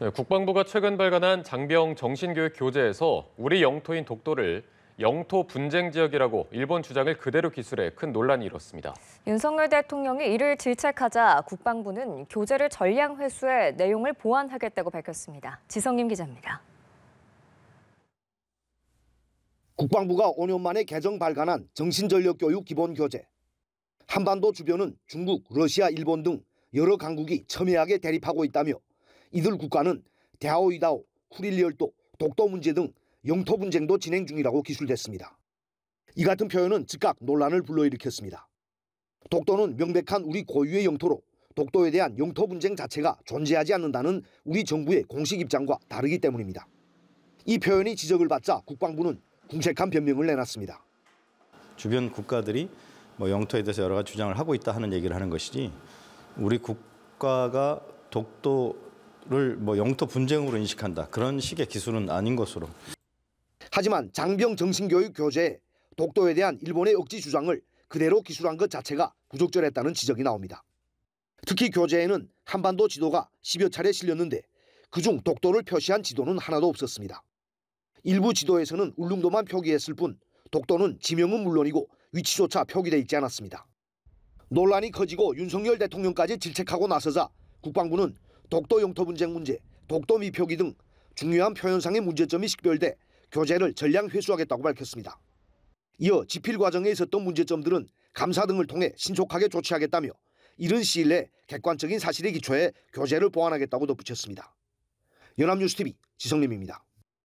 네, 국방부가 최근 발간한 장병 정신교육 교재에서 우리 영토인 독도를 영토 분쟁 지역이라고 일본 주장을 그대로 기술해 큰 논란이 일었습니다. 윤석열 대통령이 이를 질책하자 국방부는 교재를 전량 회수해 내용을 보완하겠다고 밝혔습니다. 지성임 기자입니다. 국방부가 5년 만에 개정 발간한 정신전력교육 기본 교재. 한반도 주변은 중국, 러시아, 일본 등 여러 강국이 첨예하게 대립하고 있다며 이들 국가는 대하오이다오, 쿠릴리얼도 독도 문제 등 영토 분쟁도 진행 중이라고 기술됐습니다. 이 같은 표현은 즉각 논란을 불러일으켰습니다. 독도는 명백한 우리 고유의 영토로 독도에 대한 영토 분쟁 자체가 존재하지 않는다는 우리 정부의 공식 입장과 다르기 때문입니다. 이 표현이 지적을 받자 국방부는 궁색한 변명을 내놨습니다. 주변 국가들이 뭐 영토에 대해서 여러 가지 주장을 하고 있다 하는 얘기를 하는 것이지 우리 국가가 독도 를뭐 영토 분쟁으로 인식한다 그런 식의 기술은 아닌 것으로. 하지만 장병 정신교육 교재에 독도에 대한 일본의 억지 주장을 그대로 기술한 것 자체가 부적절했다는 지적이 나옵니다. 특히 교재에는 한반도 지도가 10여 차례 실렸는데 그중 독도를 표시한 지도는 하나도 없었습니다. 일부 지도에서는 울릉도만 표기했을 뿐 독도는 지명은 물론이고 위치조차 표기돼 있지 않았습니다. 논란이 커지고 윤석열 대통령까지 질책하고 나서자 국방부는 독도 영토 분쟁 문제, 독도 미표기 등 중요한 표현상의 문제점이 식별돼 교재를 전량 회수하겠다고 밝혔습니다. 이어 집필 과정에 있었던 문제점들은 감사 등을 통해 신속하게 조치하겠다며 이른 시일 내 객관적인 사실에 기초해 교재를 보완하겠다고 덧붙였습니다. 연합뉴스TV 지성림입니다.